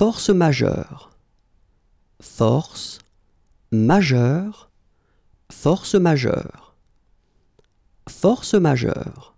force majeure, force majeure, force majeure, force majeure.